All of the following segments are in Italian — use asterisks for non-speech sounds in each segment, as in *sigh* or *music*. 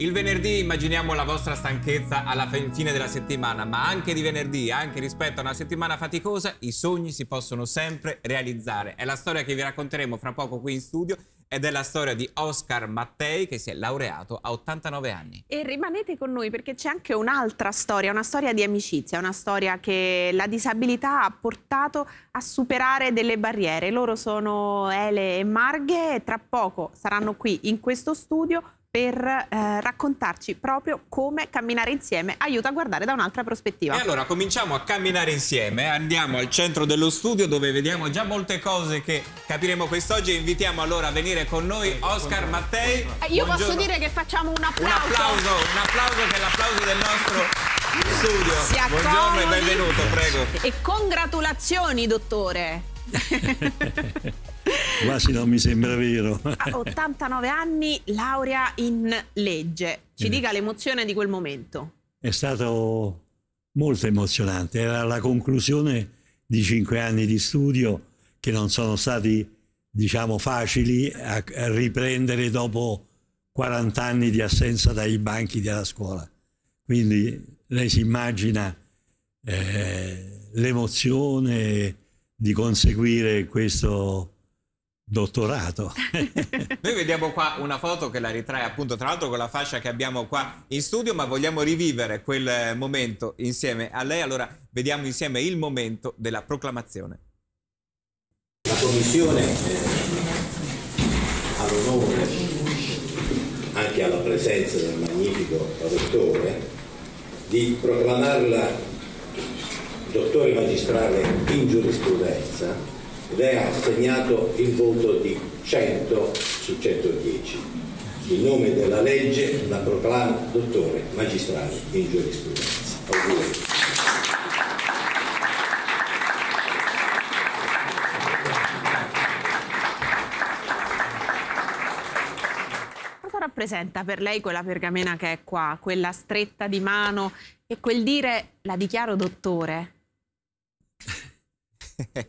Il venerdì immaginiamo la vostra stanchezza alla fine della settimana, ma anche di venerdì, anche rispetto a una settimana faticosa, i sogni si possono sempre realizzare. È la storia che vi racconteremo fra poco qui in studio ed è la storia di Oscar Mattei che si è laureato a 89 anni. E rimanete con noi perché c'è anche un'altra storia, una storia di amicizia, una storia che la disabilità ha portato a superare delle barriere. Loro sono Ele e Marghe, e tra poco saranno qui in questo studio per eh, raccontarci proprio come camminare insieme aiuta a guardare da un'altra prospettiva. E allora cominciamo a camminare insieme, andiamo al centro dello studio dove vediamo già molte cose che capiremo quest'oggi e invitiamo allora a venire con noi Oscar Mattei. Eh, io Buongiorno. posso dire che facciamo un applauso. Un applauso, un applauso che è l'applauso del nostro studio. Buongiorno e benvenuto, prego. E congratulazioni, dottore. *laughs* Quasi non mi sembra vero. A 89 anni, laurea in legge. Ci eh. dica l'emozione di quel momento. È stato molto emozionante. Era la conclusione di cinque anni di studio che non sono stati, diciamo, facili a riprendere dopo 40 anni di assenza dai banchi della scuola. Quindi lei si immagina eh, l'emozione, di conseguire questo dottorato. *laughs* Noi vediamo qua una foto che la ritrae appunto tra l'altro con la fascia che abbiamo qua in studio, ma vogliamo rivivere quel eh, momento insieme a lei. Allora vediamo insieme il momento della proclamazione. La commissione ha eh, l'onore, anche alla presenza del magnifico dottore di proclamarla dottore magistrale in giurisprudenza ed è assegnato il voto di 100 su 110. In nome della legge la proclama dottore magistrale in giurisprudenza. Auguri. rappresenta per lei quella pergamena che è qua, quella stretta di mano e quel dire la dichiaro dottore? è *laughs*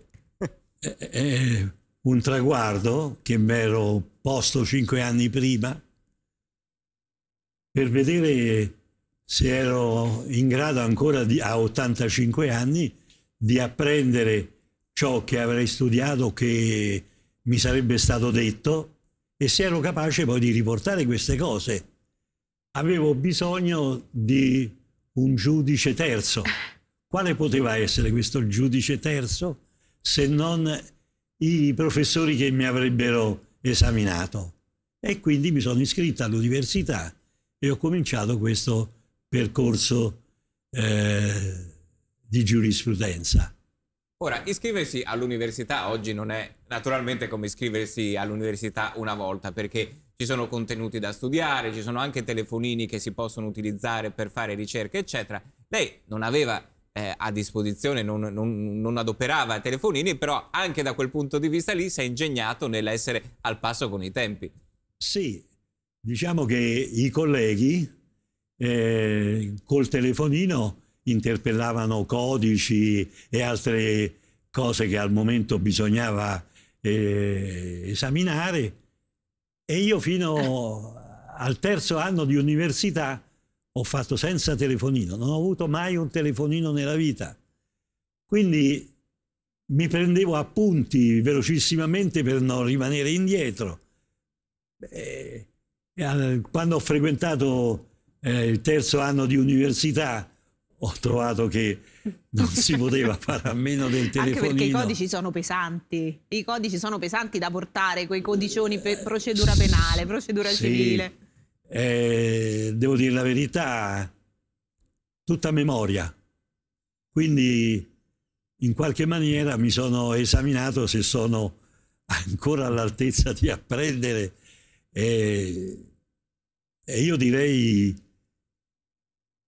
eh, eh, eh, un traguardo che mi ero posto cinque anni prima per vedere se ero in grado ancora di, a 85 anni di apprendere ciò che avrei studiato, che mi sarebbe stato detto e se ero capace poi di riportare queste cose. Avevo bisogno di un giudice terzo. *laughs* Quale poteva essere questo giudice terzo se non i professori che mi avrebbero esaminato? E quindi mi sono iscritta all'università e ho cominciato questo percorso eh, di giurisprudenza. Ora, iscriversi all'università oggi non è naturalmente come iscriversi all'università una volta, perché ci sono contenuti da studiare, ci sono anche telefonini che si possono utilizzare per fare ricerche, eccetera. Lei non aveva eh, a disposizione, non, non, non, adoperava telefonini, però anche da quel punto di vista lì si è ingegnato nell'essere al passo con i tempi. Sì, diciamo che i colleghi eh, col telefonino interpellavano codici e altre cose che al momento bisognava eh, esaminare e io fino al terzo anno di università ho fatto senza telefonino, non ho avuto mai un telefonino nella vita. Quindi mi prendevo appunti velocissimamente per non rimanere indietro. E eh, quando ho frequentato eh, il terzo anno di università ho trovato che non si poteva *laughs* fare a meno del telefonino. Anche perché i codici sono pesanti, i codici sono pesanti da portare, quei codicioni per procedura penale, procedura sì. civile eh, devo dire la verità, tutta memoria. Quindi in qualche maniera mi sono esaminato se sono ancora all'altezza di apprendere e, e io direi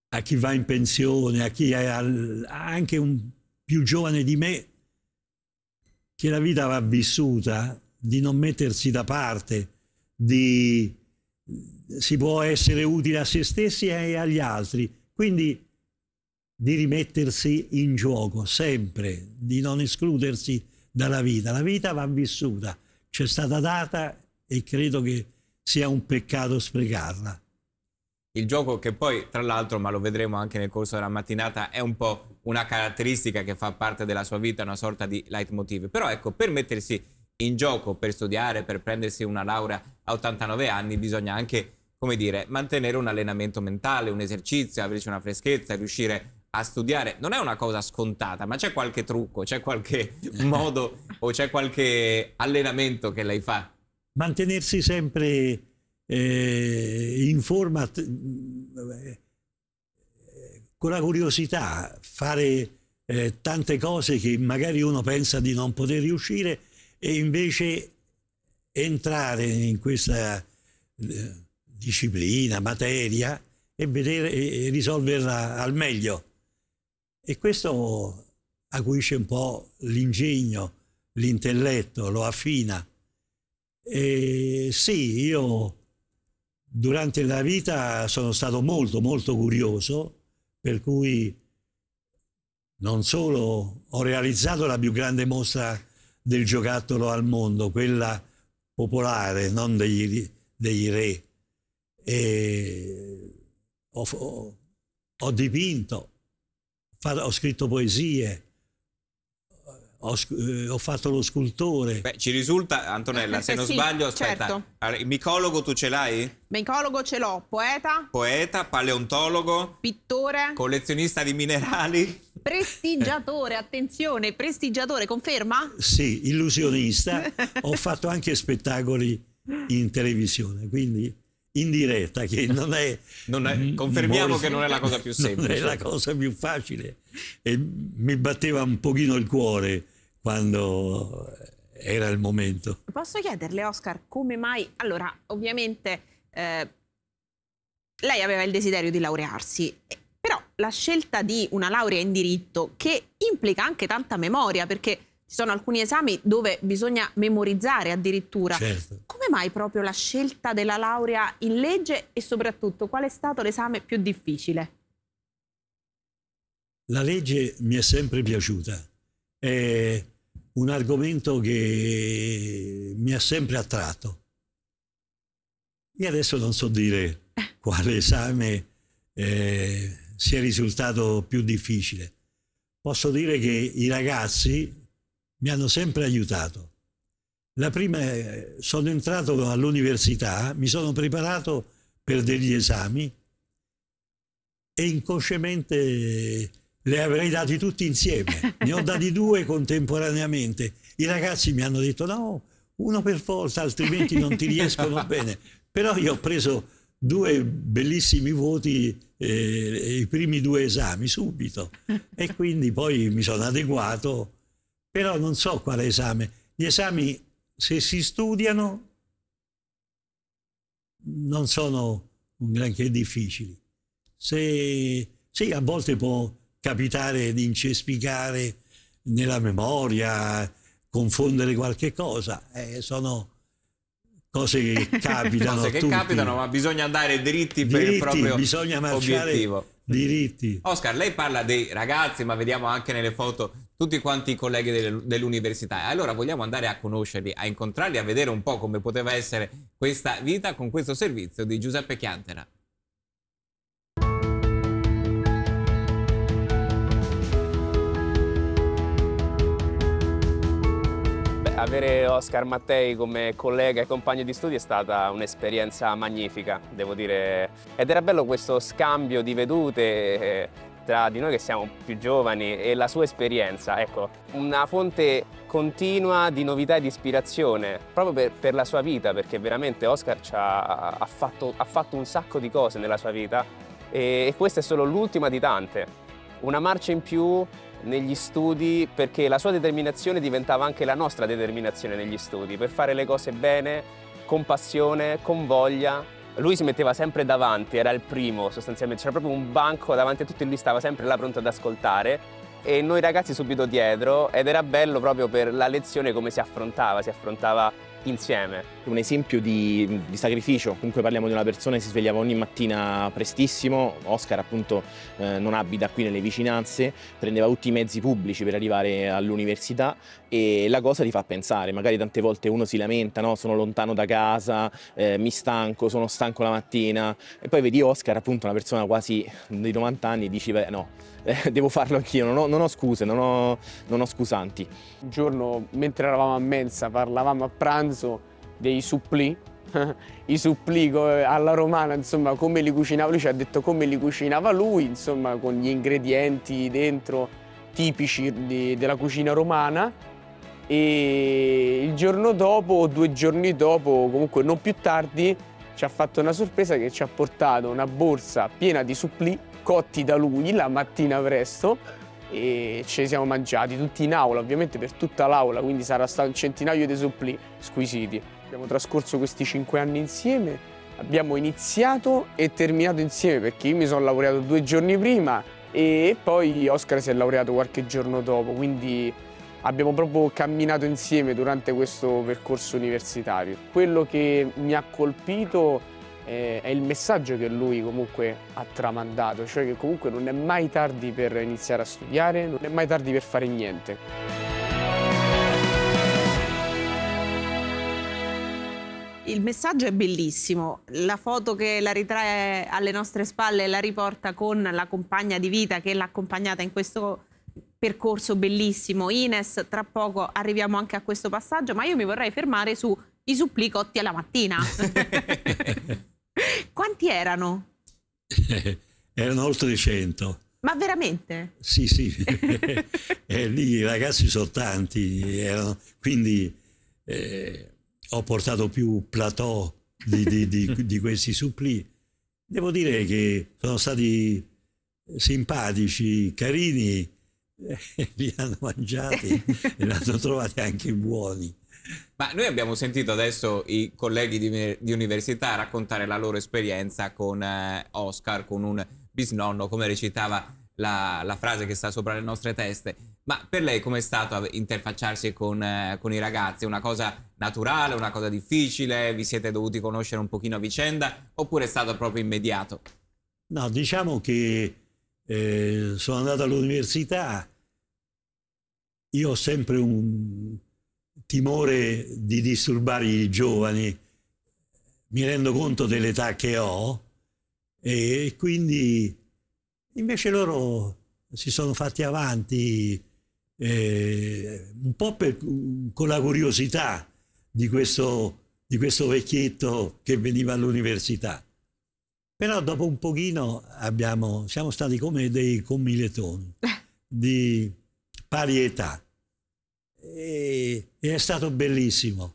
a chi va in pensione, a chi è al, anche un più giovane di me, che la vita va vissuta, di non mettersi da parte, di si può essere utile a se stessi e agli altri. Quindi di rimettersi in gioco sempre, di non escludersi dalla vita. La vita va vissuta, c'è stata data e credo che sia un peccato sprecarla. Il gioco che poi, tra l'altro, ma lo vedremo anche nel corso della mattinata, è un po' una caratteristica che fa parte della sua vita, una sorta di leitmotiv. Però ecco, per mettersi in gioco, per studiare, per prendersi una laurea a 89 anni bisogna anche, come dire, mantenere un allenamento mentale, un esercizio, averci una freschezza, riuscire a studiare. Non è una cosa scontata, ma c'è qualche trucco, c'è qualche *laughs* modo o c'è qualche allenamento che lei fa? Mantenersi sempre eh, in forma, mm, eh, con la curiosità, fare eh, tante cose che magari uno pensa di non poter riuscire e invece entrare in questa eh, disciplina, materia e, vedere, e risolverla al meglio. E questo acuisce un po' l'ingegno, l'intelletto, lo affina. E sì, io durante la vita sono stato molto, molto curioso, per cui non solo ho realizzato la più grande mostra del giocattolo al mondo, quella popolare, non degli, dei re. E ho, ho, dipinto, ho scritto poesie, ho, eh, ho, fatto lo scultore. Beh, ci risulta, Antonella, se eh, non sì, sbaglio, aspetta. Certo. micologo tu ce l'hai? Micologo ce l'ho, poeta. Poeta, paleontologo. Pittore. Collezionista di minerali. Prestigiatore, attenzione, prestigiatore, conferma? Sì, illusionista. Ho fatto anche spettacoli in televisione, quindi in diretta, che non è... Non è mm-hmm. confermiamo molto, che non è la cosa più semplice. *laughs* Non è la cosa più facile. E mi batteva un pochino il cuore quando era il momento. Posso chiederle, Oscar, come mai... Allora, ovviamente... Eh, lei aveva il desiderio di laurearsi la scelta di una laurea in diritto che implica anche tanta memoria perché ci sono alcuni esami dove bisogna memorizzare addirittura. Certo. Come mai proprio la scelta della laurea in legge e soprattutto qual è stato l'esame più difficile? La legge mi è sempre piaciuta, è un argomento che mi ha sempre attratto. Io adesso non so dire quale esame eh, sia risultato più difficile. Posso dire che i ragazzi mi hanno sempre aiutato. La prima, eh, sono entrato all'università, mi sono preparato per degli esami e inconsciamente le avrei dati tutti insieme. Ne ho dati due contemporaneamente. I ragazzi mi hanno detto no, uno per forza, altrimenti non ti riescono *laughs* bene. Però io ho preso due bellissimi voti eh, i primi due esami subito *laughs* e quindi poi mi sono adeguato, però non so quale esame. Gli esami se si studiano non sono granché difficili. Se, sì, a volte può capitare di incespicare nella memoria, confondere qualche cosa, eh, sono cose che *laughs* capitano. cose che tutti. capitano, ma bisogna andare dritti, per il proprio obiettivo. bisogna marciare obiettivo. Diritti. Oscar, lei parla dei ragazzi, ma vediamo anche nelle foto tutti quanti i colleghi dell'università. Allora vogliamo andare a conoscerli, a incontrarli, a vedere un po' come poteva essere questa vita con questo servizio di Giuseppe Chiantera. Avere Oscar Mattei come collega e compagno di studio è stata un'esperienza magnifica, devo dire. Ed era bello questo scambio di vedute eh, tra di noi che siamo più giovani e la sua esperienza, ecco, una fonte continua di novità e di ispirazione, proprio per, per la sua vita, perché veramente Oscar ha, ha, fatto, ha fatto un sacco di cose nella sua vita e, e questa è solo l'ultima di tante. Una marcia in più negli studi perché la sua determinazione diventava anche la nostra determinazione negli studi, per fare le cose bene, con passione, con voglia. Lui si metteva sempre davanti, era il primo sostanzialmente, c'era proprio un banco davanti a tutti e lui stava sempre là pronto ad ascoltare e noi ragazzi subito dietro ed era bello proprio per la lezione come si affrontava, si affrontava insieme. Un esempio di, di, sacrificio, comunque parliamo di una persona che si svegliava ogni mattina prestissimo, Oscar appunto eh, non abita qui nelle vicinanze, prendeva tutti i mezzi pubblici per arrivare all'università e la cosa ti fa pensare, magari tante volte uno si lamenta, no? sono lontano da casa, eh, mi stanco, sono stanco la mattina e poi vedi Oscar appunto una persona quasi di 90 anni e dici beh no eh, devo farlo anch'io, non, non ho, scuse, non ho, non ho scusanti. Un giorno, mentre eravamo a mensa, parlavamo a pranzo dei suppli, *laughs* i suppli alla romana, insomma, come li cucinava lui, ci ha detto come li cucinava lui, insomma, con gli ingredienti dentro tipici di, della cucina romana e il giorno dopo o due giorni dopo, comunque non più tardi, ci ha fatto una sorpresa che ci ha portato una borsa piena di supplì cotti da lui la mattina presto e ce li siamo mangiati tutti in aula, ovviamente per tutta l'aula, quindi sarà stato un centinaio di supplì squisiti. Abbiamo trascorso questi cinque anni insieme, abbiamo iniziato e terminato insieme perché io mi sono laureato due giorni prima e poi Oscar si è laureato qualche giorno dopo, quindi abbiamo proprio camminato insieme durante questo percorso universitario. Quello che mi ha colpito eh, è il messaggio che lui comunque ha tramandato, cioè che comunque non è mai tardi per iniziare a studiare, non è mai tardi per fare niente. Il messaggio è bellissimo, la foto che la ritrae alle nostre spalle la riporta con la compagna di vita che l'ha accompagnata in questo percorso bellissimo. Ines, tra poco arriviamo anche a questo passaggio, ma io mi vorrei fermare su i supplicotti alla mattina. *laughs* *laughs* Quanti erano? *laughs* erano oltre 100. Ma veramente? Sì, sì. *laughs* e eh, lì i ragazzi sono tanti, erano, quindi eh, ho portato più plateau di, di, di, *laughs* di questi suppli. Devo dire che sono stati simpatici, carini, eh, li hanno mangiati e li hanno trovati anche buoni. Ma noi abbiamo sentito adesso i colleghi di, di università raccontare la loro esperienza con eh, Oscar, con un bisnonno, come recitava la, la, frase che sta sopra le nostre teste. Ma per lei com'è stato interfacciarsi con, eh, con i ragazzi? Una cosa naturale, una cosa difficile? Vi siete dovuti conoscere un pochino a vicenda? Oppure è stato proprio immediato? No, diciamo che eh, sono andato all'università, io ho sempre un timore di disturbare i giovani, mi rendo conto dell'età che ho e quindi invece loro si sono fatti avanti eh, un po' per, con la curiosità di questo, di questo vecchietto che veniva all'università. Però dopo un pochino abbiamo, siamo stati come dei commilitoni *laughs* di pari età e, è stato bellissimo.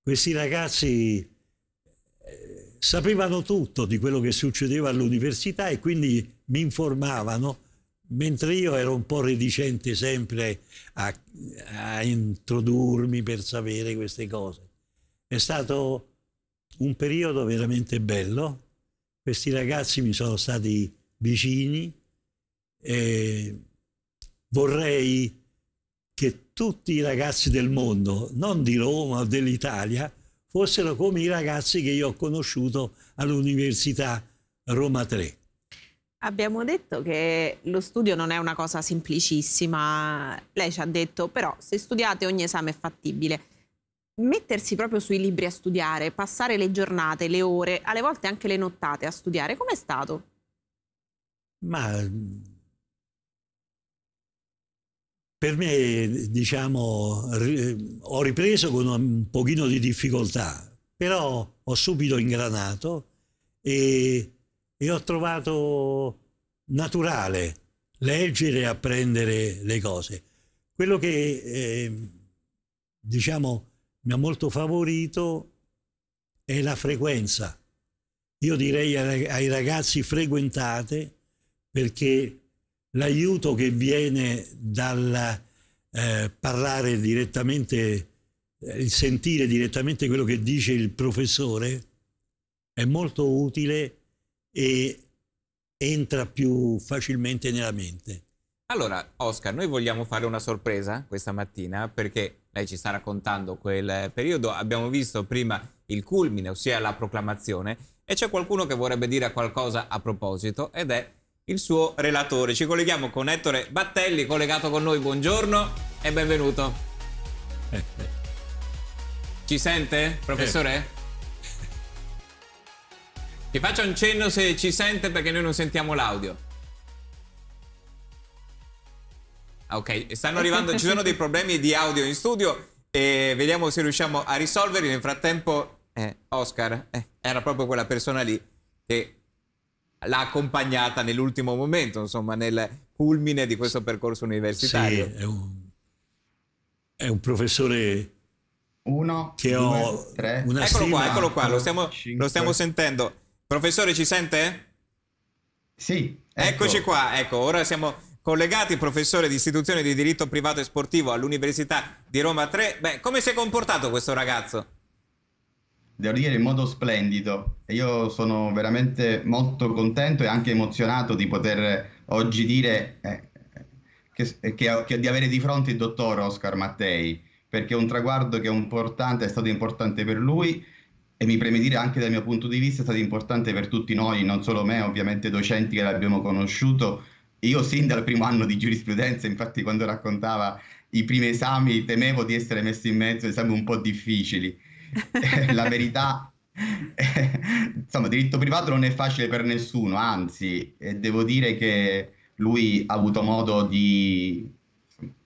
Questi ragazzi eh, sapevano tutto di quello che succedeva all'università e quindi mi informavano, mentre io ero un po' reticente sempre a, a introdurmi per sapere queste cose. È stato un periodo veramente bello, questi ragazzi mi sono stati vicini e vorrei che tutti i ragazzi del mondo, non di Roma o dell'Italia, fossero come i ragazzi che io ho conosciuto all'Università Roma 3. Abbiamo detto che lo studio non è una cosa semplicissima, lei ci ha detto però se studiate ogni esame è fattibile. Mettersi proprio sui libri a studiare, passare le giornate, le ore, alle volte anche le nottate a studiare, com'è stato? Ma per me, diciamo, ho ripreso con un pochino di difficoltà, però ho subito ingranato e, e ho trovato naturale leggere e apprendere le cose. Quello che, eh, diciamo, mi ha molto favorito è la frequenza. Io direi ai ragazzi frequentate perché l'aiuto che viene dal eh, parlare direttamente, eh, il sentire direttamente quello che dice il professore è molto utile e entra più facilmente nella mente. Allora, Oscar, noi vogliamo fare una sorpresa questa mattina perché lei ci sta raccontando quel periodo. Abbiamo visto prima il culmine, ossia la proclamazione, e c'è qualcuno che vorrebbe dire qualcosa a proposito ed è il suo relatore. Ci colleghiamo con Ettore Battelli, collegato con noi. Buongiorno e benvenuto. *laughs* Ci sente, professore? Eh. *laughs* Ti faccio un cenno se ci sente perché noi non sentiamo l'audio. Ah, ok, stanno arrivando, ci sono dei *laughs* problemi di audio in studio e vediamo se riusciamo a risolverli. Nel frattempo, eh, Oscar eh, era proprio quella persona lì che l'ha accompagnata nell'ultimo momento, insomma, nel culmine di questo percorso universitario. Sì, è un, è un professore... Uno, che due, ho tre. Una eccolo stima, qua, eccolo qua, lo stiamo, lo stiamo sentendo. Professore, ci sente? Sì. Ecco. Eccoci qua, ecco, ora siamo collegati, professore di istituzione di diritto privato e sportivo all'Università di Roma 3. Beh, come si è comportato questo ragazzo? devo dire in modo splendido. Io sono veramente molto contento e anche emozionato di poter oggi dire eh, che, eh, che, che di avere di fronte il dottor Oscar Mattei, perché è un traguardo che è importante, è stato importante per lui e mi preme dire anche dal mio punto di vista è stato importante per tutti noi, non solo me, ovviamente docenti che l'abbiamo conosciuto. Io sin dal primo anno di giurisprudenza, infatti quando raccontava i primi esami temevo di essere messo in mezzo a esami un po' difficili eh, la verità, eh, insomma, diritto privato non è facile per nessuno, anzi, eh, devo dire che lui ha avuto modo di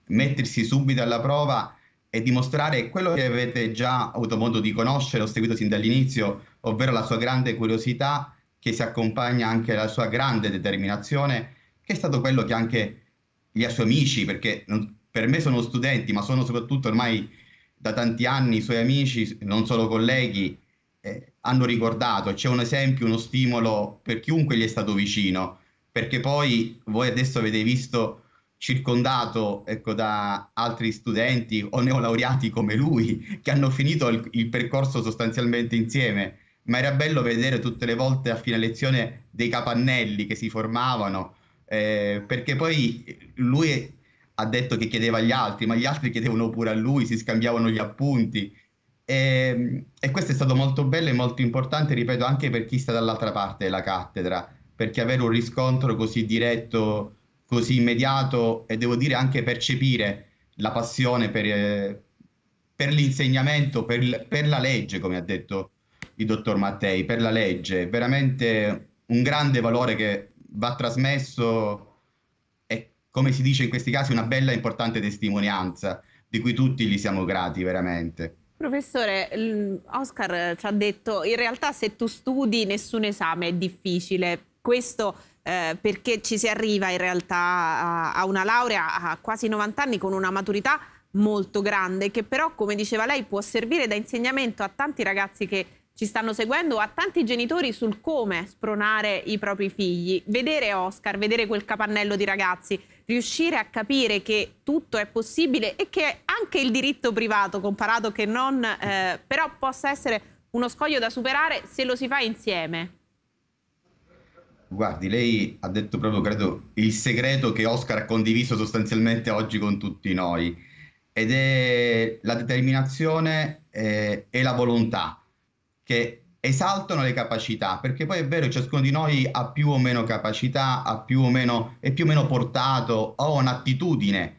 mettersi subito alla prova e dimostrare quello che avete già avuto modo di conoscere, ho seguito sin dall'inizio, ovvero la sua grande curiosità che si accompagna anche alla sua grande determinazione, che è stato quello che anche gli suoi amici, perché non, per me sono studenti, ma sono soprattutto ormai da tanti anni i suoi amici, non solo colleghi, eh, hanno ricordato, c'è un esempio, uno stimolo per chiunque gli è stato vicino, perché poi voi adesso avete visto circondato ecco, da altri studenti o neolaureati come lui, che hanno finito il, il percorso sostanzialmente insieme, ma era bello vedere tutte le volte a fine lezione dei capannelli che si formavano, eh, perché poi lui ha detto che chiedeva agli altri, ma gli altri chiedevano pure a lui, si scambiavano gli appunti. E, ehm, e, questo è stato molto bello e molto importante, ripeto, anche per chi sta dall'altra parte della cattedra, perché avere un riscontro così diretto, così immediato e devo dire anche percepire la passione per, eh, per l'insegnamento, per, per la legge, come ha detto il dottor Mattei, per la legge, veramente un grande valore che va trasmesso come si dice in questi casi, una bella e importante testimonianza di cui tutti gli siamo grati veramente. Professore, Oscar ci ha detto in realtà se tu studi nessun esame è difficile. Questo eh, perché ci si arriva in realtà a, a una laurea a quasi 90 anni con una maturità molto grande che però, come diceva lei, può servire da insegnamento a tanti ragazzi che ci stanno seguendo a tanti genitori sul come spronare i propri figli. Vedere Oscar, vedere quel capannello di ragazzi, riuscire a capire che tutto è possibile e che anche il diritto privato, comparato che non, eh, però possa essere uno scoglio da superare se lo si fa insieme. Guardi, lei ha detto proprio, credo, il segreto che Oscar ha condiviso sostanzialmente oggi con tutti noi ed è la determinazione eh, e la volontà che esaltano le capacità, perché poi è vero ciascuno di noi ha più o meno capacità, ha più o meno, è più o meno portato, ha un'attitudine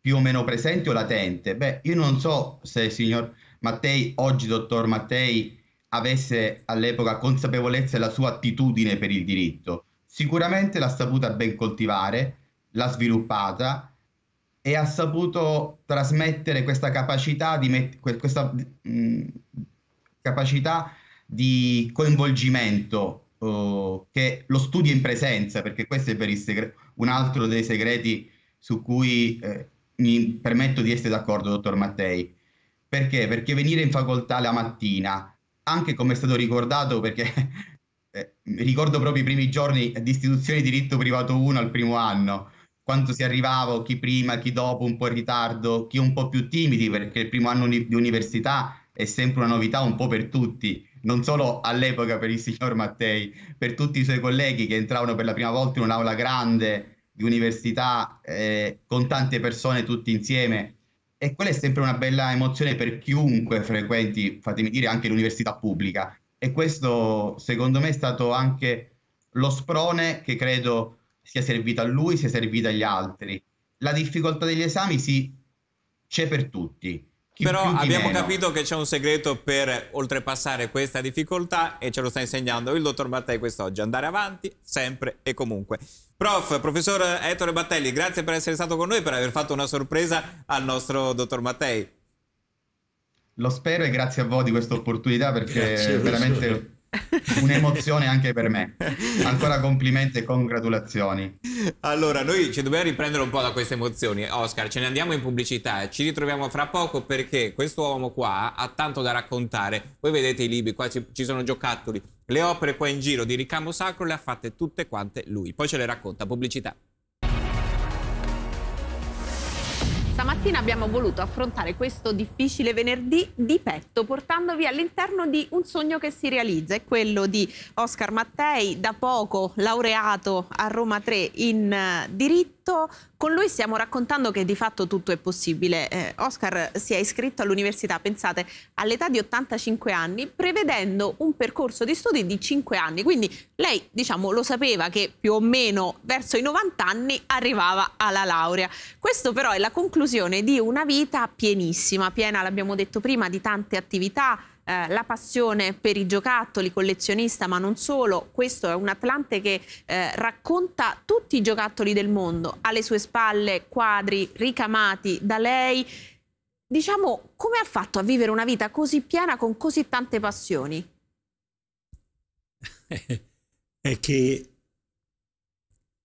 più o meno presente o latente. Beh, io non so se il signor Mattei, oggi dottor Mattei, avesse all'epoca consapevolezza della sua attitudine per il diritto. Sicuramente l'ha saputa ben coltivare, l'ha sviluppata e ha saputo trasmettere questa capacità di met- questa, mh, capacità di coinvolgimento eh, che lo studio in presenza, perché questo è per il segre- un altro dei segreti su cui eh, mi permetto di essere d'accordo, dottor Mattei. Perché? Perché venire in facoltà la mattina, anche come è stato ricordato, perché *laughs* eh, ricordo proprio i primi giorni di istituzione di diritto privato 1 al primo anno, quanto si arrivava, chi prima, chi dopo, un po' in ritardo, chi un po' più timidi, perché il primo anno di università è sempre una novità un po' per tutti, non solo all'epoca per il signor Mattei, per tutti i suoi colleghi che entravano per la prima volta in un'aula grande di università eh, con tante persone tutti insieme. E quella è sempre una bella emozione per chiunque frequenti, fatemi dire, anche l'università pubblica. E questo secondo me è stato anche lo sprone che credo sia servito a lui, sia servito agli altri. La difficoltà degli esami sì, c'è per tutti, però abbiamo capito che c'è un segreto per oltrepassare questa difficoltà e ce lo sta insegnando il dottor Mattei quest'oggi. Andare avanti sempre e comunque. Prof, professor Ettore Battelli, grazie per essere stato con noi, e per aver fatto una sorpresa al nostro dottor Mattei. Lo spero e grazie a voi di questa opportunità perché grazie, veramente... Professore *laughs* Un'emozione anche per me. Ancora complimenti e congratulazioni. Allora, noi ci dobbiamo riprendere un po' da queste emozioni. Oscar, ce ne andiamo in pubblicità. Ci ritroviamo fra poco perché questo uomo qua ha tanto da raccontare. Voi vedete i libri, qua ci, ci sono giocattoli. Le opere qua in giro di ricamo sacro le ha fatte tutte quante lui. Poi ce le racconta. Pubblicità. Stamattina abbiamo voluto affrontare questo difficile venerdì di petto, portandovi all'interno di un sogno che si realizza, è quello di Oscar Mattei, da poco laureato a Roma 3 in eh, diritto con lui stiamo raccontando che di fatto tutto è possibile. Eh, Oscar si è iscritto all'università, pensate, all'età di 85 anni, prevedendo un percorso di studi di 5 anni. Quindi lei, diciamo, lo sapeva che più o meno verso i 90 anni arrivava alla laurea. Questo però è la conclusione conclusione di una vita pienissima, piena, l'abbiamo detto prima, di tante attività, eh, la passione per i giocattoli, collezionista, ma non solo. Questo è un Atlante che eh, racconta tutti i giocattoli del mondo, alle sue spalle quadri ricamati da lei. Diciamo, come ha fatto a vivere una vita così piena con così tante passioni? *laughs* è che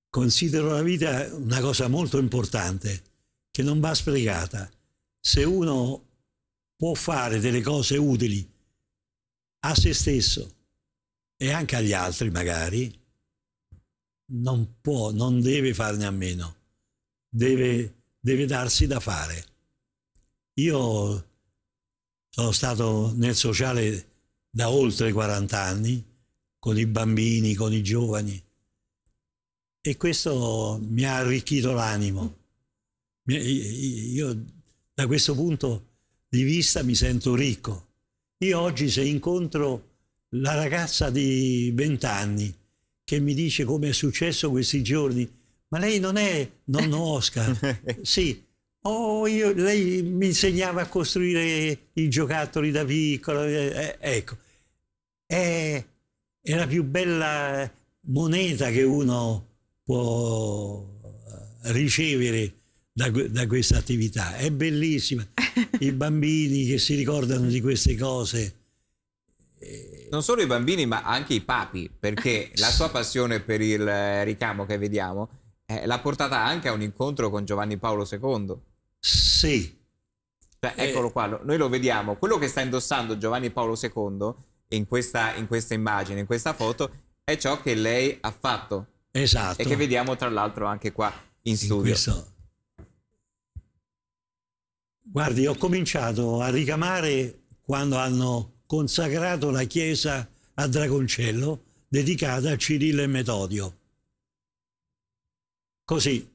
considero la vita una cosa molto importante che non va sprecata. Se uno può fare delle cose utili a se stesso e anche agli altri magari, non può, non deve farne a meno, deve, deve darsi da fare. Io sono stato nel sociale da oltre 40 anni, con i bambini, con i giovani, e questo mi ha arricchito l'animo. Io da questo punto di vista mi sento ricco. Io oggi se incontro la ragazza di 20 anni che mi dice come è successo questi giorni, ma lei non è nonno Oscar. *laughs* sì, oh, io, lei mi insegnava a costruire i giocattoli da piccolo. Eh, eh ecco, è, è la più bella moneta che uno può eh, ricevere da, da questa attività. È bellissima. *laughs* I bambini che si ricordano di queste cose. Non solo i bambini, ma anche i papi, perché *laughs* la sua passione per il ricamo che vediamo eh, l'ha portata anche a un incontro con Giovanni Paolo II. Sì. Cioè, eh. eccolo eh. qua, noi lo vediamo. Quello che sta indossando Giovanni Paolo II in questa, in questa immagine, in questa foto, è ciò che lei ha fatto. Esatto. E che vediamo tra l'altro anche qua in studio. In questo... Guardi, ho cominciato a ricamare quando hanno consacrato la chiesa a Dragoncello dedicata a Cirillo e Metodio. Così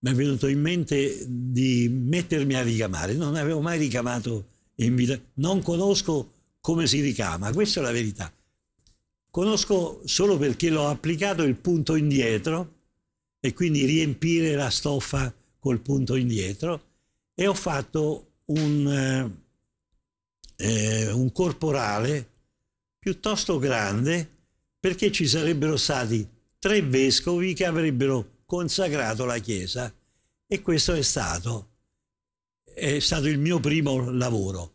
mi è venuto in mente di mettermi a ricamare, non avevo mai ricamato in vita, non conosco come si ricama, questa è la verità. Conosco solo perché l'ho applicato il punto indietro e quindi riempire la stoffa col punto indietro e ho fatto un, eh, eh, un corporale piuttosto grande perché ci sarebbero stati tre vescovi che avrebbero consacrato la Chiesa e questo è stato, è stato il mio primo lavoro.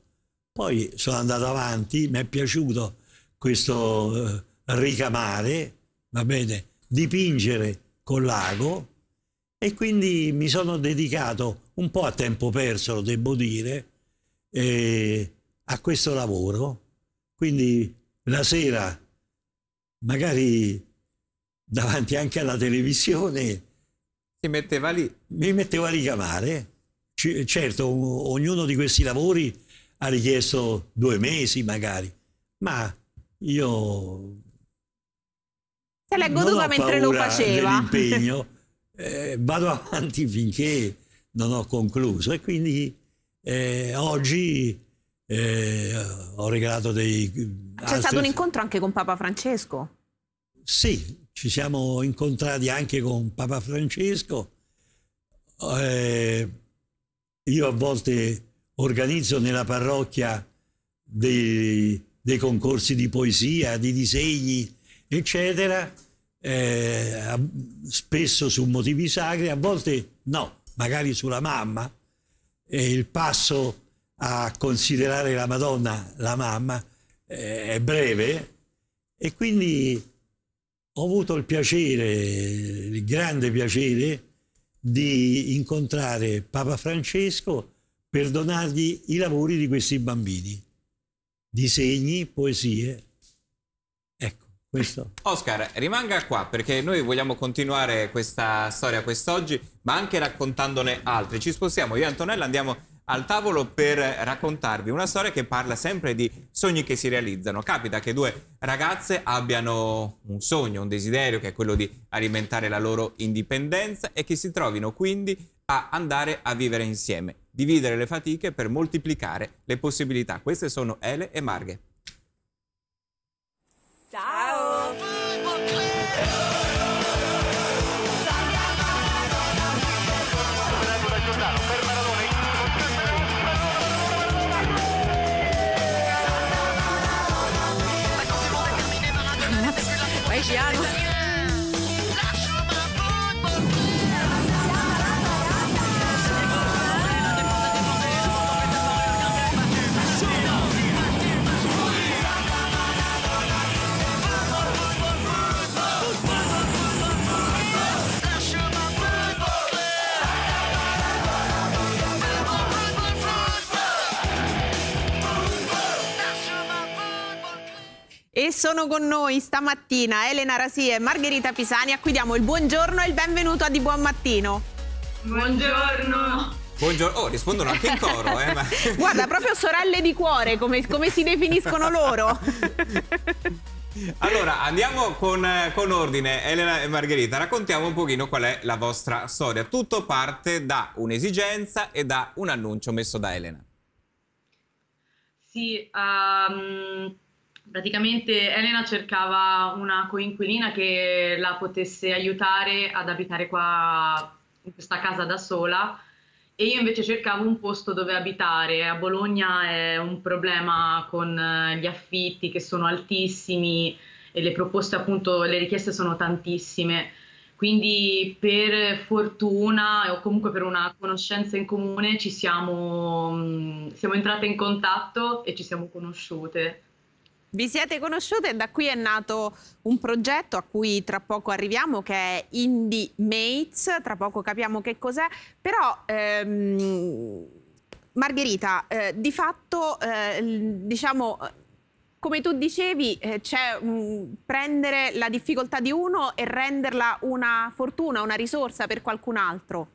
Poi sono andato avanti, mi è piaciuto questo eh, ricamare, va bene, dipingere con l'ago e quindi mi sono dedicato a un po' a tempo perso, lo devo dire, eh, a questo lavoro. Quindi la sera, magari davanti anche alla televisione, si metteva lì. mi mettevo a ricamare. C- certo, ognuno di questi lavori ha richiesto due mesi magari, ma io... Se l'è goduta mentre lo faceva. L'impegno, *laughs* eh, vado avanti finché non ho concluso e quindi eh, oggi eh, ho regalato dei... Eh, C'è altri... stato un incontro anche con Papa Francesco? Sì, ci siamo incontrati anche con Papa Francesco. Eh, io a volte organizzo nella parrocchia dei, dei, concorsi di poesia, di disegni, eccetera, eh, spesso su motivi sacri, a volte no magari sulla mamma, e il passo a considerare la Madonna la mamma eh, è breve e quindi ho avuto il piacere, il grande piacere di incontrare Papa Francesco per donargli i lavori di questi bambini, disegni, poesie. Questo. Oscar, rimanga qua perché noi vogliamo continuare questa storia quest'oggi, ma anche raccontandone altre. Ci spostiamo, io e Antonella andiamo al tavolo per raccontarvi una storia che parla sempre di sogni che si realizzano. Capita che due ragazze abbiano un sogno, un desiderio che è quello di alimentare la loro indipendenza e che si trovino quindi a andare a vivere insieme, dividere le fatiche per moltiplicare le possibilità. Queste sono Ele e Marghe. Ciao! sono con noi stamattina Elena Rasi e Margherita Pisani a cui diamo il buongiorno e il benvenuto a Di Buon Mattino. Buongiorno. Buongiorno, oh, rispondono anche in coro. Eh, ma... *laughs* Guarda, proprio sorelle di cuore, come, come si definiscono loro. *laughs* Allora, andiamo con, con, ordine, Elena e Margherita, raccontiamo un pochino qual è la vostra storia. Tutto parte da un'esigenza e da un annuncio messo da Elena. Sì, um, Praticamente Elena cercava una coinquilina che la potesse aiutare ad abitare qua in questa casa da sola e io invece cercavo un posto dove abitare. A Bologna è un problema con eh, gli affitti che sono altissimi e le proposte appunto, le richieste sono tantissime. Quindi per fortuna o comunque per una conoscenza in comune ci siamo, mm, siamo entrate in contatto e ci siamo conosciute. Vi siete conosciute e da qui è nato un progetto a cui tra poco arriviamo che è Indie Mates, tra poco capiamo che cos'è, però ehm, Margherita, eh, di fatto eh, diciamo come tu dicevi, eh, c'è prendere la difficoltà di uno e renderla una fortuna, una risorsa per qualcun altro.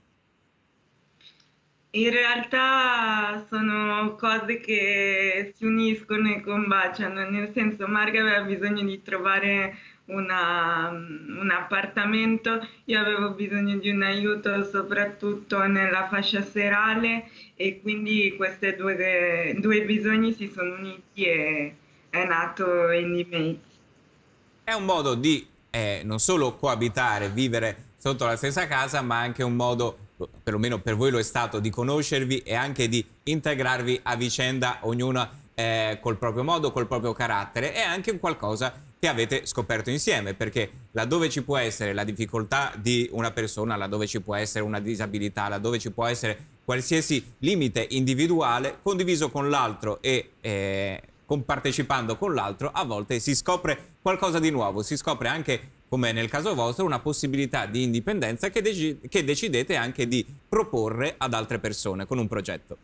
In realtà sono cose che si uniscono e combaciano, nel senso Marga aveva bisogno di trovare una, un appartamento, io avevo bisogno di un aiuto soprattutto nella fascia serale e quindi questi due, due, bisogni si sono uniti e è nato Indimate. È un modo di eh, non solo coabitare, vivere sotto la stessa casa, ma anche un modo perlomeno per voi lo è stato, di conoscervi e anche di integrarvi a vicenda, ognuna eh, col proprio modo, col proprio carattere è anche un qualcosa che avete scoperto insieme, perché laddove ci può essere la difficoltà di una persona, laddove ci può essere una disabilità, laddove ci può essere qualsiasi limite individuale, condiviso con l'altro e eh, compartecipando con l'altro, a volte si scopre qualcosa di nuovo, si scopre anche come nel caso vostro, una possibilità di indipendenza che, deci che decidete anche di proporre ad altre persone con un progetto.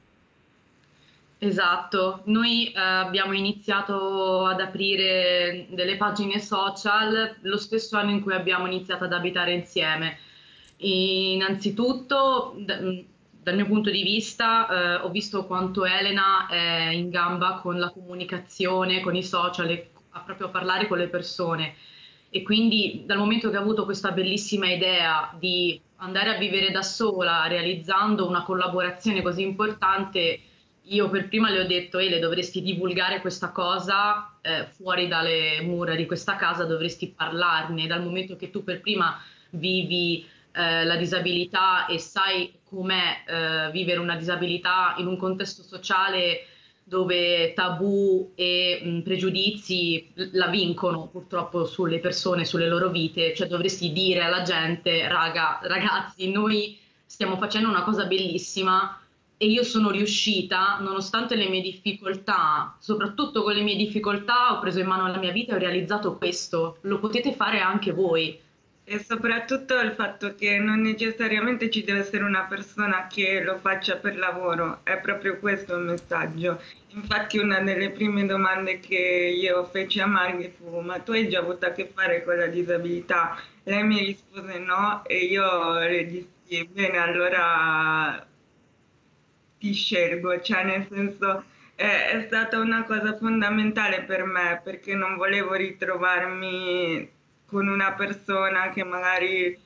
Esatto, noi eh, abbiamo iniziato ad aprire delle pagine social lo stesso anno in cui abbiamo iniziato ad abitare insieme. Innanzitutto, mm, dal mio punto di vista, eh, ho visto quanto Elena è in gamba con la comunicazione, con i social e a proprio parlare con le persone e quindi dal momento che ho avuto questa bellissima idea di andare a vivere da sola realizzando una collaborazione così importante, io per prima le ho detto Ele dovresti divulgare questa cosa eh, fuori dalle mura di questa casa, dovresti parlarne dal momento che tu per prima vivi eh, la disabilità e sai com'è eh, vivere una disabilità in un contesto sociale dove tabù e mh, mm, pregiudizi la vincono purtroppo sulle persone, sulle loro vite, cioè dovresti dire alla gente, raga, ragazzi, noi stiamo facendo una cosa bellissima e io sono riuscita, nonostante le mie difficoltà, soprattutto con le mie difficoltà, ho preso in mano la mia vita e ho realizzato questo, lo potete fare anche voi. E soprattutto il fatto che non necessariamente ci deve essere una persona che lo faccia per lavoro, è proprio questo il messaggio. Infatti una delle prime domande che io feci a Marghi fu ma tu hai già avuto a che fare con la disabilità? Lei mi rispose no e io le dissi bene allora ti scelgo, cioè nel senso è, è stata una cosa fondamentale per me perché non volevo ritrovarmi con una persona che magari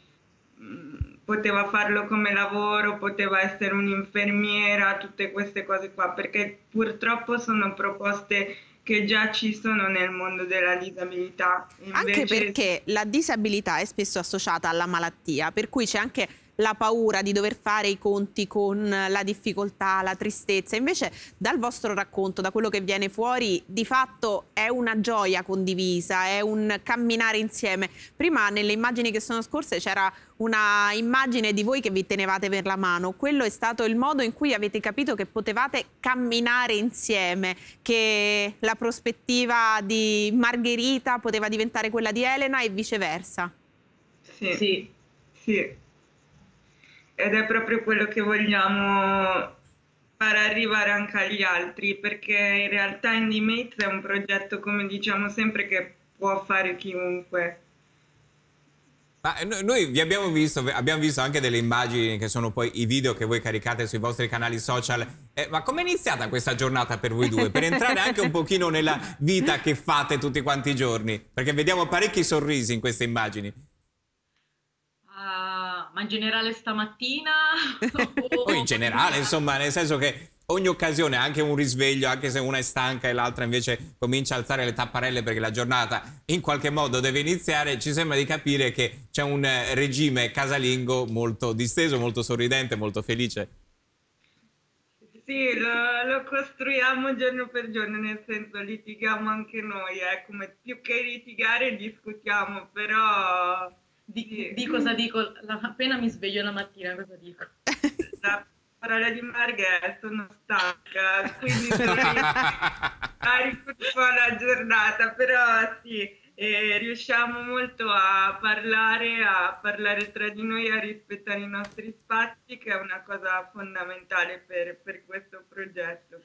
mm, poteva farlo come lavoro, poteva essere un'infermiera, tutte queste cose qua, perché purtroppo sono proposte che già ci sono nel mondo della disabilità. Invece... Anche perché la disabilità è spesso associata alla malattia, per cui c'è anche la paura di dover fare i conti con la difficoltà, la tristezza. Invece dal vostro racconto, da quello che viene fuori, di fatto è una gioia condivisa, è un camminare insieme. Prima nelle immagini che sono scorse c'era una immagine di voi che vi tenevate per la mano. Quello è stato il modo in cui avete capito che potevate camminare insieme, che la prospettiva di Margherita poteva diventare quella di Elena e viceversa. Sì, sì, sì ed è proprio quello che vogliamo far arrivare anche agli altri, perché in realtà IndieMate è un progetto, come diciamo sempre, che può fare chiunque. Ma noi vi abbiamo visto, abbiamo visto anche delle immagini che sono poi i video che voi caricate sui vostri canali social. Eh, ma è iniziata questa giornata per voi due? Per entrare anche un pochino nella vita che fate tutti quanti i giorni, perché vediamo parecchi sorrisi in queste immagini. Uh, ma in generale stamattina? *laughs* o in generale, insomma, nel senso che ogni occasione, anche un risveglio, anche se una è stanca e l'altra invece comincia a alzare le tapparelle perché la giornata in qualche modo deve iniziare, ci sembra di capire che c'è un eh, regime casalingo molto disteso, molto sorridente, molto felice. Sì, lo, lo costruiamo giorno per giorno, nel senso litighiamo anche noi, eh, come più che litigare discutiamo, però di, di, cosa dico la, appena mi sveglio la mattina, cosa dico? *laughs* La parola di Margherita, sono stanca, quindi sarei *laughs* carico un po' la giornata, però sì, e riusciamo molto a parlare, a parlare tra di noi, a rispettare i nostri spazi, che è una cosa fondamentale per, per questo progetto.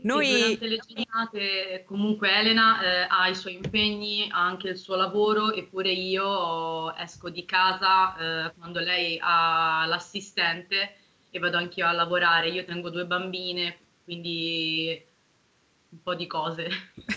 Noi... Durante le giornate comunque Elena eh, ha i suoi impegni, ha anche il suo lavoro, eppure io esco di casa eh, quando lei ha l'assistente e vado anch'io a lavorare. Io tengo due bambine, quindi un po' di cose.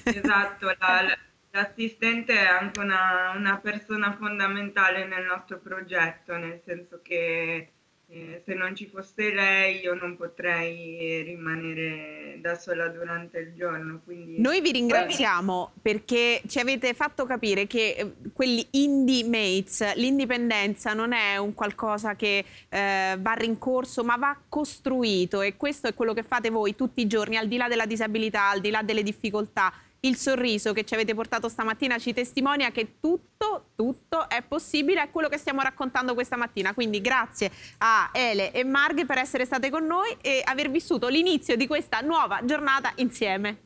esatto, la, la L'assistente è anche una, una, persona fondamentale nel nostro progetto, nel senso che eh, se non ci fosse lei io non potrei rimanere da sola durante il giorno. Quindi... Noi vi ringraziamo perché ci avete fatto capire che eh, quelli indie mates, l'indipendenza non è un qualcosa che eh, va rincorso ma va costruito e questo è quello che fate voi tutti i giorni, al di là della disabilità, al di là delle difficoltà il sorriso che ci avete portato stamattina ci testimonia che tutto, tutto è possibile, è quello che stiamo raccontando questa mattina. Quindi grazie a Ele e Marghe per essere state con noi e aver vissuto l'inizio di questa nuova giornata insieme.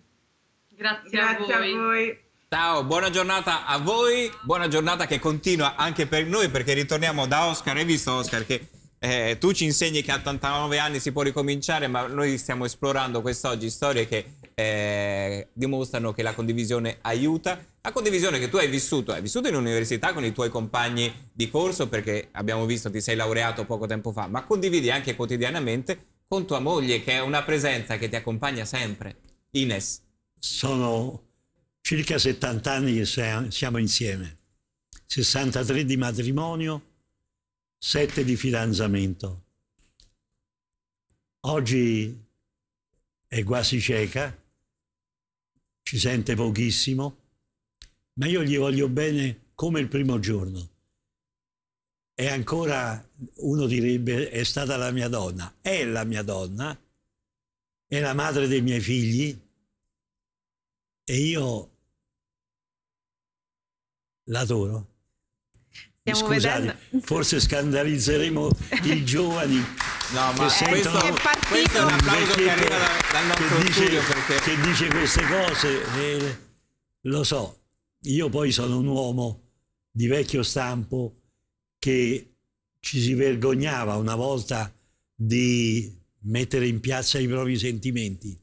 Grazie, grazie a voi. A voi. Ciao, buona giornata a voi, buona giornata che continua anche per noi perché ritorniamo da Oscar, hai visto Oscar che eh, tu ci insegni che a 89 anni si può ricominciare ma noi stiamo esplorando quest'oggi storie che eh, dimostrano che la condivisione aiuta. La condivisione che tu hai vissuto, hai vissuto in università con i tuoi compagni di corso perché abbiamo visto ti sei laureato poco tempo fa, ma condividi anche quotidianamente con tua moglie che è una presenza che ti accompagna sempre. Ines. Sono circa 70 anni che siamo insieme, 63 di matrimonio, 7 di fidanzamento. Oggi è quasi cieca, ci sente pochissimo, ma io gli voglio bene come il primo giorno. È ancora uno direbbe è stata la mia donna, è la mia donna, è la madre dei miei figli e io l'adoro. Stiamo Scusate, vedendo. forse scandalizzeremo i giovani. No, ma che questo, questo è un applauso che arriva da, dal nostro che dice, studio perché... che dice queste cose. Eh, lo so, io poi sono un uomo di vecchio stampo che ci si vergognava una volta di mettere in piazza i propri sentimenti.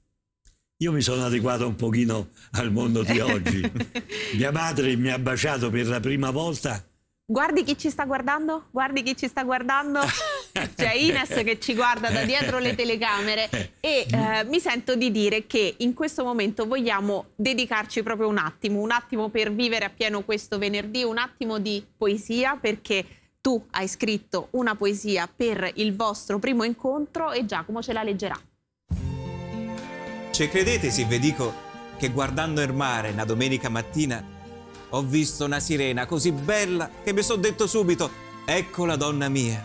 Io mi sono adeguato un pochino al mondo di oggi. *laughs* Mia madre mi ha baciato per la prima volta Guardi chi ci sta guardando, guardi chi ci sta guardando, *laughs* c'è Ines che ci guarda da dietro le telecamere e eh, mi sento di dire che in questo momento vogliamo dedicarci proprio un attimo, un attimo per vivere appieno questo venerdì, un attimo di poesia perché tu hai scritto una poesia per il vostro primo incontro e Giacomo ce la leggerà. Ci credete se vi dico che guardando il mare una domenica mattina ho visto una sirena così bella che mi sono detto subito, ecco la donna mia.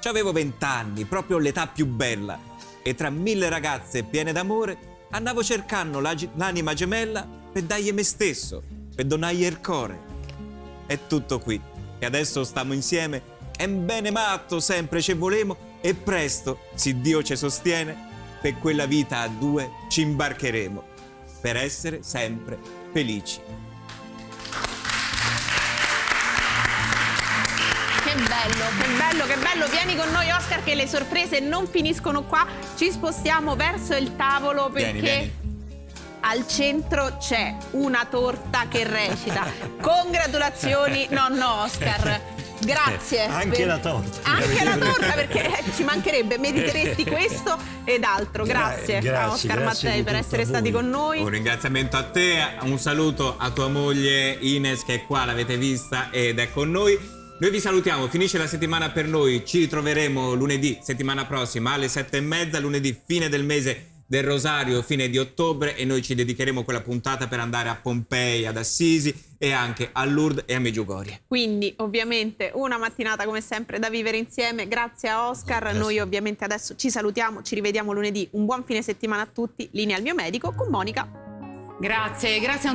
Ci avevo vent'anni, proprio l'età più bella, e tra mille ragazze piene d'amore andavo cercando l'anima gemella per dargli me stesso, per donargli il cuore. È tutto qui, e adesso stiamo insieme, è bene matto sempre ci volemo, e presto, se Dio ci sostiene, per quella vita a due ci imbarcheremo, per essere sempre felici. bello, che bello, che bello. Vieni con noi Oscar che le sorprese non finiscono qua. Ci spostiamo verso il tavolo perché... Vieni, vieni al centro c'è una torta che recita *laughs* congratulazioni *laughs* nonno Oscar grazie eh, anche per... la torta anche la torta *laughs* perché eh, ci mancherebbe meriteresti questo ed altro grazie, eh, grazie Oscar grazie Mattei per essere stati con noi un ringraziamento a te un saluto a tua moglie Ines che è qua l'avete vista ed è con noi noi vi salutiamo, finisce la settimana per noi, ci ritroveremo lunedì, settimana prossima alle sette e mezza, lunedì fine del mese del Rosario, fine di ottobre e noi ci dedicheremo quella puntata per andare a Pompei, ad Assisi e anche a Lourdes e a Meggiugorie. Quindi ovviamente una mattinata come sempre da vivere insieme, grazie a Oscar, grazie. noi ovviamente adesso ci salutiamo, ci rivediamo lunedì, un buon fine settimana a tutti, linea al mio medico con Monica. Grazie, grazie a